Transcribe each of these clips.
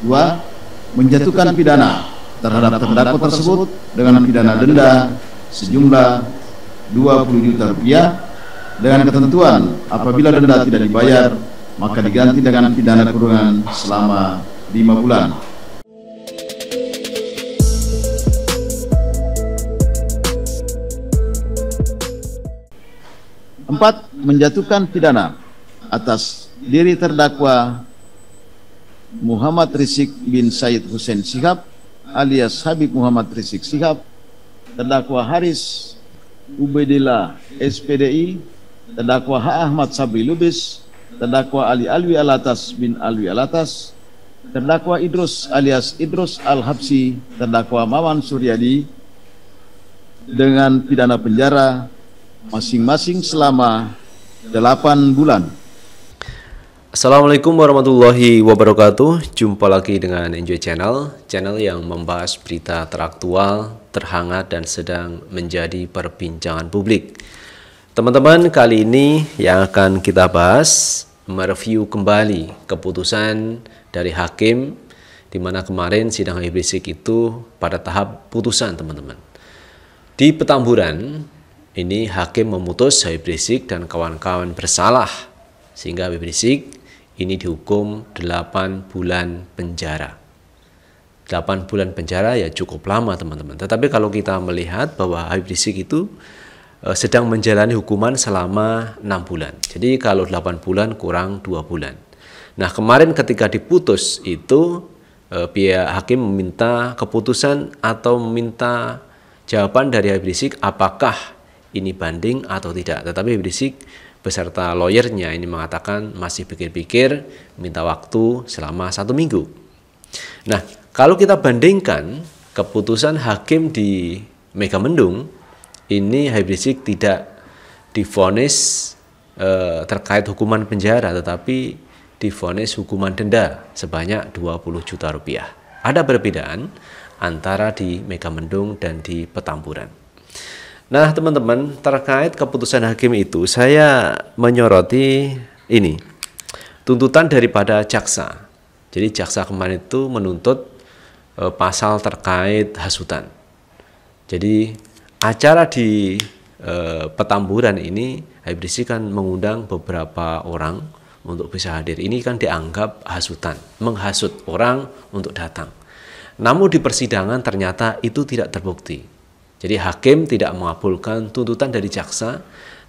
Dua, menjatuhkan pidana terhadap terdakwa tersebut dengan pidana denda sejumlah 20 juta rupiah dengan ketentuan apabila denda tidak dibayar maka diganti dengan pidana kurungan selama lima bulan. Empat, menjatuhkan pidana atas diri terdakwa Muhammad Rizik bin Said Hussein Sihab alias Habib Muhammad Rizik Sihab terdakwa Haris Ubaidillah SPDI terdakwa H. Ahmad Sabri Lubis terdakwa Ali Alwi Alatas bin Alwi Alatas terdakwa Idrus alias Idrus Al-Habsi terdakwa Mawan Suryadi dengan pidana penjara masing-masing selama 8 bulan. Assalamualaikum warahmatullahi wabarakatuh Jumpa lagi dengan Enjoy Channel Channel yang membahas berita teraktual, terhangat dan sedang menjadi perbincangan publik Teman-teman kali ini yang akan kita bahas Mereview kembali keputusan dari hakim di mana kemarin sidang Habib Rizik itu pada tahap putusan teman-teman Di Petamburan ini hakim memutus Habib Rizik dan kawan-kawan bersalah sehingga Habib Rizik ini dihukum 8 bulan penjara. 8 bulan penjara ya cukup lama teman-teman. Tetapi kalau kita melihat bahwa Habib Rizik itu eh, sedang menjalani hukuman selama 6 bulan. Jadi kalau 8 bulan kurang 2 bulan. Nah, kemarin ketika diputus itu eh, pihak hakim meminta keputusan atau meminta jawaban dari Habib Rizik apakah ini banding atau tidak. Tetapi Habib Rizik beserta lawyernya ini mengatakan masih pikir-pikir minta waktu selama satu minggu. Nah, kalau kita bandingkan keputusan hakim di Megamendung, ini Habib Rizik tidak difonis eh, terkait hukuman penjara, tetapi difonis hukuman denda sebanyak 20 juta rupiah. Ada perbedaan antara di Megamendung dan di Petamburan. Nah, teman-teman, terkait keputusan hakim itu, saya menyoroti ini tuntutan daripada jaksa. Jadi jaksa kemarin itu menuntut e, pasal terkait hasutan. Jadi acara di e, Petamburan ini HBRC kan mengundang beberapa orang untuk bisa hadir. Ini kan dianggap hasutan, menghasut orang untuk datang. Namun di persidangan ternyata itu tidak terbukti jadi hakim tidak mengabulkan tuntutan dari jaksa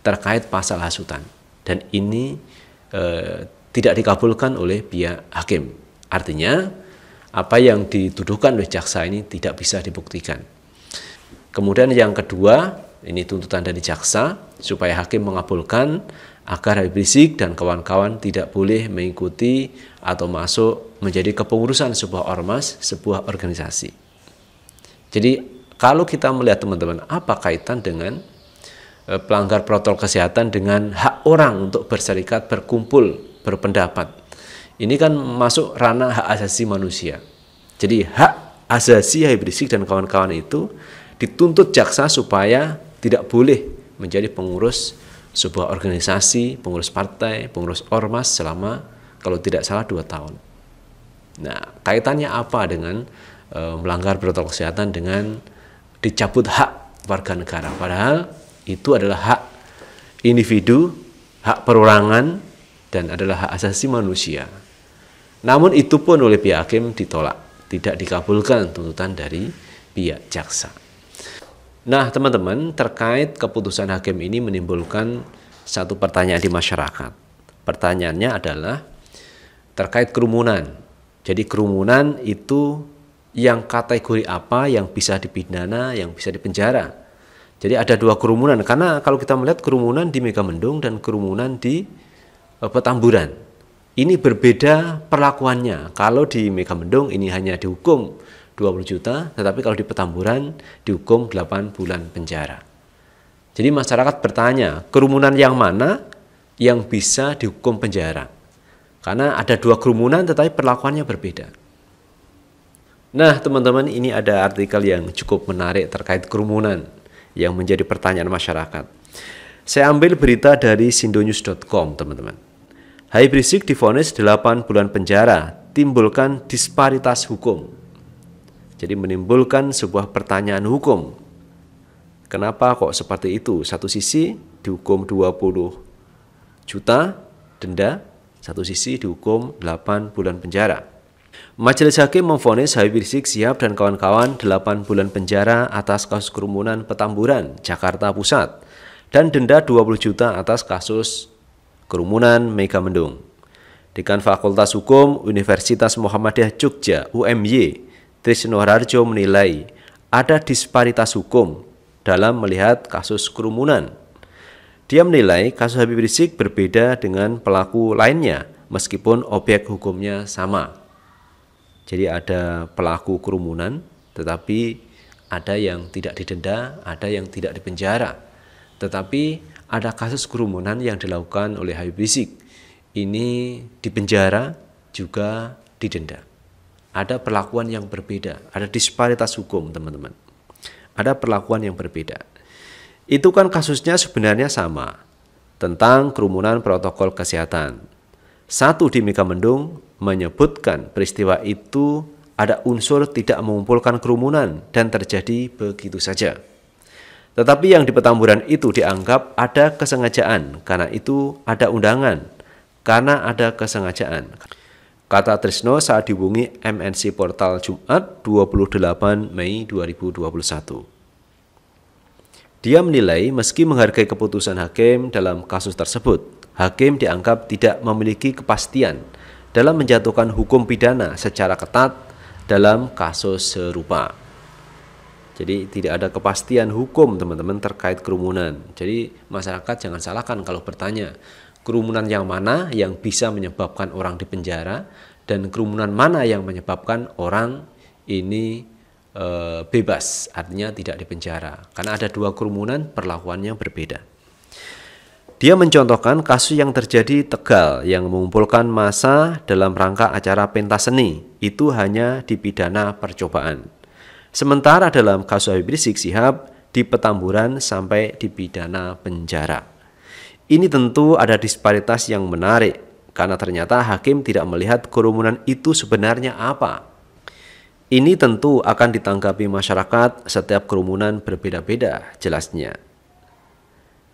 terkait pasal hasutan. Dan ini e, tidak dikabulkan oleh pihak hakim. Artinya apa yang dituduhkan oleh jaksa ini tidak bisa dibuktikan. Kemudian yang kedua, ini tuntutan dari jaksa supaya hakim mengabulkan agar Habib Rizik dan kawan-kawan tidak boleh mengikuti atau masuk menjadi kepengurusan sebuah ormas, sebuah organisasi. Jadi kalau kita melihat teman-teman, apa kaitan dengan eh, pelanggar protokol kesehatan dengan hak orang untuk berserikat, berkumpul, berpendapat. Ini kan masuk ranah hak asasi manusia. Jadi hak asasi Habib dan kawan-kawan itu dituntut jaksa supaya tidak boleh menjadi pengurus sebuah organisasi, pengurus partai, pengurus ormas selama kalau tidak salah dua tahun. Nah, kaitannya apa dengan eh, melanggar protokol kesehatan dengan dicabut hak warga negara. Padahal itu adalah hak individu, hak perorangan, dan adalah hak asasi manusia. Namun itu pun oleh pihak hakim ditolak, tidak dikabulkan tuntutan dari pihak jaksa. Nah, teman-teman, terkait keputusan hakim ini menimbulkan satu pertanyaan di masyarakat. Pertanyaannya adalah terkait kerumunan. Jadi kerumunan itu yang kategori apa yang bisa dipidana, yang bisa dipenjara. Jadi ada dua kerumunan karena kalau kita melihat kerumunan di Mega Megamendung dan kerumunan di eh, Petamburan. Ini berbeda perlakuannya. Kalau di Mega Megamendung ini hanya dihukum 20 juta, tetapi kalau di Petamburan dihukum 8 bulan penjara. Jadi masyarakat bertanya, kerumunan yang mana yang bisa dihukum penjara? Karena ada dua kerumunan tetapi perlakuannya berbeda. Nah, teman-teman, ini ada artikel yang cukup menarik terkait kerumunan yang menjadi pertanyaan masyarakat. Saya ambil berita dari sindonews.com, teman-teman. Hai Brisik difonis 8 bulan penjara, timbulkan disparitas hukum. Jadi menimbulkan sebuah pertanyaan hukum. Kenapa kok seperti itu? Satu sisi dihukum 20 juta denda, satu sisi dihukum 8 bulan penjara. Majelis Hakim memfonis Habib Rizik siap dan kawan-kawan 8 bulan penjara atas kasus kerumunan Petamburan, Jakarta Pusat, dan denda 20 juta atas kasus kerumunan Mega Mendung. Dekan Fakultas Hukum Universitas Muhammadiyah Jogja UMY, Trisno Harjo menilai ada disparitas hukum dalam melihat kasus kerumunan. Dia menilai kasus Habib Rizik berbeda dengan pelaku lainnya meskipun objek hukumnya sama. Jadi ada pelaku kerumunan, tetapi ada yang tidak didenda, ada yang tidak dipenjara. Tetapi ada kasus kerumunan yang dilakukan oleh Habib Rizik. Ini dipenjara juga didenda. Ada perlakuan yang berbeda, ada disparitas hukum, teman-teman. Ada perlakuan yang berbeda. Itu kan kasusnya sebenarnya sama tentang kerumunan protokol kesehatan. Satu di Mika Mendung menyebutkan peristiwa itu ada unsur tidak mengumpulkan kerumunan dan terjadi begitu saja. Tetapi yang di petamburan itu dianggap ada kesengajaan, karena itu ada undangan, karena ada kesengajaan. Kata Trisno saat dihubungi MNC Portal Jumat 28 Mei 2021. Dia menilai meski menghargai keputusan hakim dalam kasus tersebut, hakim dianggap tidak memiliki kepastian dalam menjatuhkan hukum pidana secara ketat dalam kasus serupa. Jadi tidak ada kepastian hukum teman-teman terkait kerumunan. Jadi masyarakat jangan salahkan kalau bertanya kerumunan yang mana yang bisa menyebabkan orang dipenjara dan kerumunan mana yang menyebabkan orang ini e, bebas, artinya tidak dipenjara. Karena ada dua kerumunan perlakuannya berbeda. Dia mencontohkan kasus yang terjadi Tegal yang mengumpulkan massa dalam rangka acara pentas seni. Itu hanya dipidana percobaan. Sementara dalam kasus Habib Rizik Sihab di Petamburan sampai dipidana penjara. Ini tentu ada disparitas yang menarik karena ternyata hakim tidak melihat kerumunan itu sebenarnya apa. Ini tentu akan ditanggapi masyarakat setiap kerumunan berbeda-beda jelasnya.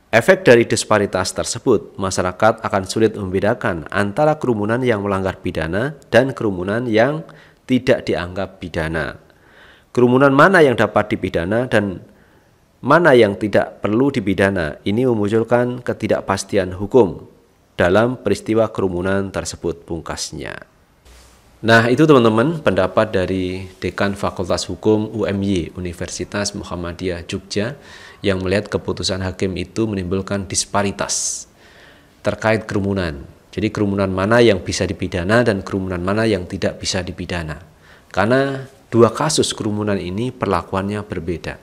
Efek dari disparitas tersebut, masyarakat akan sulit membedakan antara kerumunan yang melanggar pidana dan kerumunan yang tidak dianggap pidana. Kerumunan mana yang dapat dipidana dan mana yang tidak perlu dipidana ini memunculkan ketidakpastian hukum dalam peristiwa kerumunan tersebut pungkasnya. Nah itu teman-teman pendapat dari Dekan Fakultas Hukum UMY Universitas Muhammadiyah Jogja yang melihat keputusan hakim itu menimbulkan disparitas terkait kerumunan. Jadi kerumunan mana yang bisa dipidana dan kerumunan mana yang tidak bisa dipidana. Karena dua kasus kerumunan ini perlakuannya berbeda.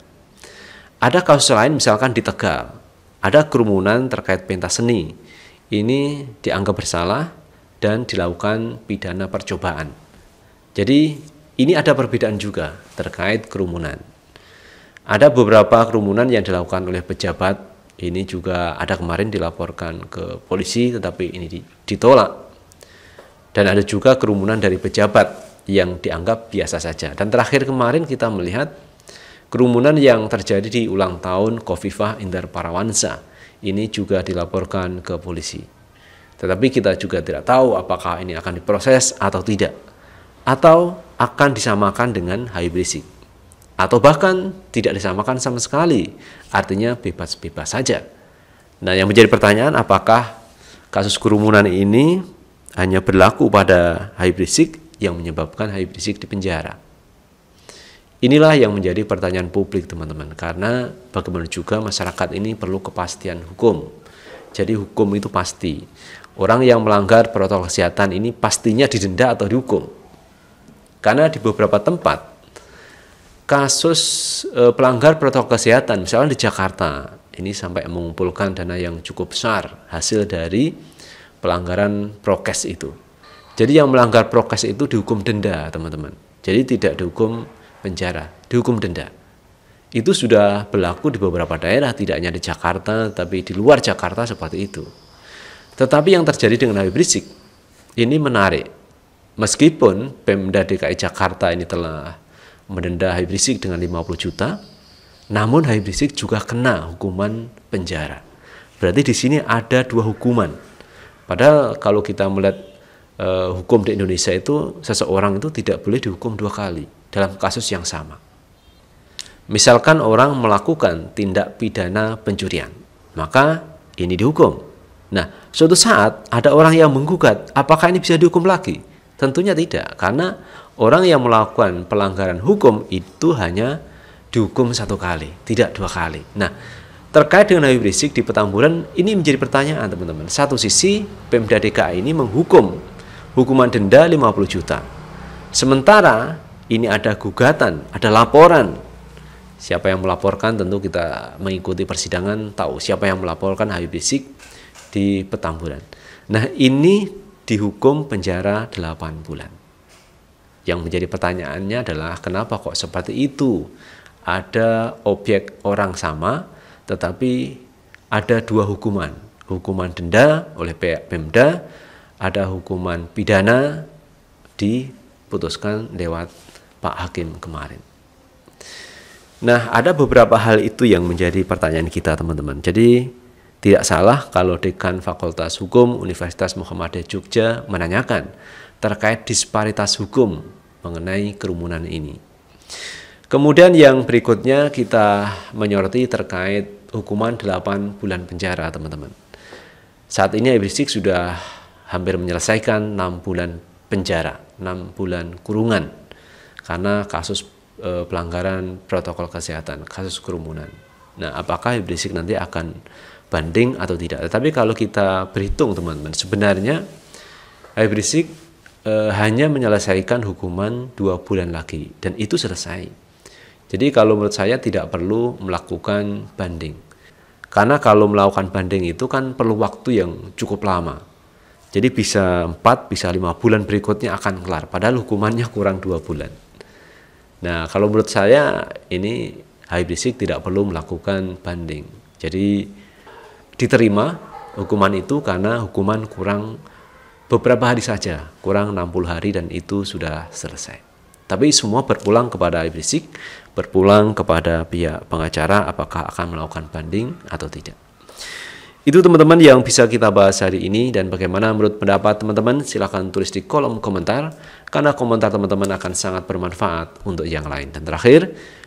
Ada kasus lain misalkan di Tegal, ada kerumunan terkait pentas seni. Ini dianggap bersalah dan dilakukan pidana percobaan. Jadi ini ada perbedaan juga terkait kerumunan. Ada beberapa kerumunan yang dilakukan oleh pejabat. Ini juga ada kemarin dilaporkan ke polisi, tetapi ini ditolak. Dan ada juga kerumunan dari pejabat yang dianggap biasa saja. Dan terakhir kemarin kita melihat kerumunan yang terjadi di ulang tahun Kofifah Indar Parawansa. Ini juga dilaporkan ke polisi. Tetapi kita juga tidak tahu apakah ini akan diproses atau tidak. Atau akan disamakan dengan habib Rizik atau bahkan tidak disamakan sama sekali. Artinya bebas-bebas saja. Nah, yang menjadi pertanyaan apakah kasus kerumunan ini hanya berlaku pada Habib Rizik yang menyebabkan Habib Rizik penjara Inilah yang menjadi pertanyaan publik, teman-teman, karena bagaimana juga masyarakat ini perlu kepastian hukum. Jadi hukum itu pasti. Orang yang melanggar protokol kesehatan ini pastinya didenda atau dihukum. Karena di beberapa tempat kasus e, pelanggar protokol kesehatan, misalnya di Jakarta, ini sampai mengumpulkan dana yang cukup besar hasil dari pelanggaran prokes itu. Jadi yang melanggar prokes itu dihukum denda, teman-teman. Jadi tidak dihukum penjara, dihukum denda. Itu sudah berlaku di beberapa daerah, tidak hanya di Jakarta, tapi di luar Jakarta seperti itu. Tetapi yang terjadi dengan Habib Rizik ini menarik. Meskipun Pemda DKI Jakarta ini telah mendenda Habib Rizik dengan 50 juta. Namun Habib Rizik juga kena hukuman penjara. Berarti di sini ada dua hukuman. Padahal kalau kita melihat e, hukum di Indonesia itu seseorang itu tidak boleh dihukum dua kali dalam kasus yang sama. Misalkan orang melakukan tindak pidana pencurian, maka ini dihukum. Nah, suatu saat ada orang yang menggugat, apakah ini bisa dihukum lagi? Tentunya tidak, karena Orang yang melakukan pelanggaran hukum itu hanya dihukum satu kali, tidak dua kali. Nah, terkait dengan Habib Rizik di Petamburan ini menjadi pertanyaan teman-teman. Satu sisi Pemda DKI ini menghukum hukuman denda 50 juta. Sementara ini ada gugatan, ada laporan. Siapa yang melaporkan tentu kita mengikuti persidangan tahu siapa yang melaporkan Habib Rizik di Petamburan. Nah, ini dihukum penjara 8 bulan. Yang menjadi pertanyaannya adalah kenapa kok seperti itu? Ada objek orang sama tetapi ada dua hukuman. Hukuman denda oleh pihak Pemda, ada hukuman pidana diputuskan lewat Pak Hakim kemarin. Nah, ada beberapa hal itu yang menjadi pertanyaan kita, teman-teman. Jadi, tidak salah kalau dekan Fakultas Hukum Universitas Muhammadiyah Jogja menanyakan terkait disparitas hukum mengenai kerumunan ini. Kemudian yang berikutnya kita menyoroti terkait hukuman 8 bulan penjara, teman-teman. Saat ini Habib Rizik sudah hampir menyelesaikan 6 bulan penjara, 6 bulan kurungan karena kasus e, pelanggaran protokol kesehatan, kasus kerumunan. Nah, apakah Habib Rizik nanti akan banding atau tidak. Tetapi kalau kita berhitung teman-teman, sebenarnya Habib Rizik e, eh, hanya menyelesaikan hukuman dua bulan lagi dan itu selesai. Jadi kalau menurut saya tidak perlu melakukan banding. Karena kalau melakukan banding itu kan perlu waktu yang cukup lama. Jadi bisa 4, bisa 5 bulan berikutnya akan kelar. Padahal hukumannya kurang dua bulan. Nah, kalau menurut saya ini Habib Rizik tidak perlu melakukan banding. Jadi diterima hukuman itu karena hukuman kurang beberapa hari saja, kurang 60 hari dan itu sudah selesai. Tapi semua berpulang kepada ibrisik berpulang kepada pihak pengacara apakah akan melakukan banding atau tidak. Itu teman-teman yang bisa kita bahas hari ini dan bagaimana menurut pendapat teman-teman silahkan tulis di kolom komentar karena komentar teman-teman akan sangat bermanfaat untuk yang lain. Dan terakhir,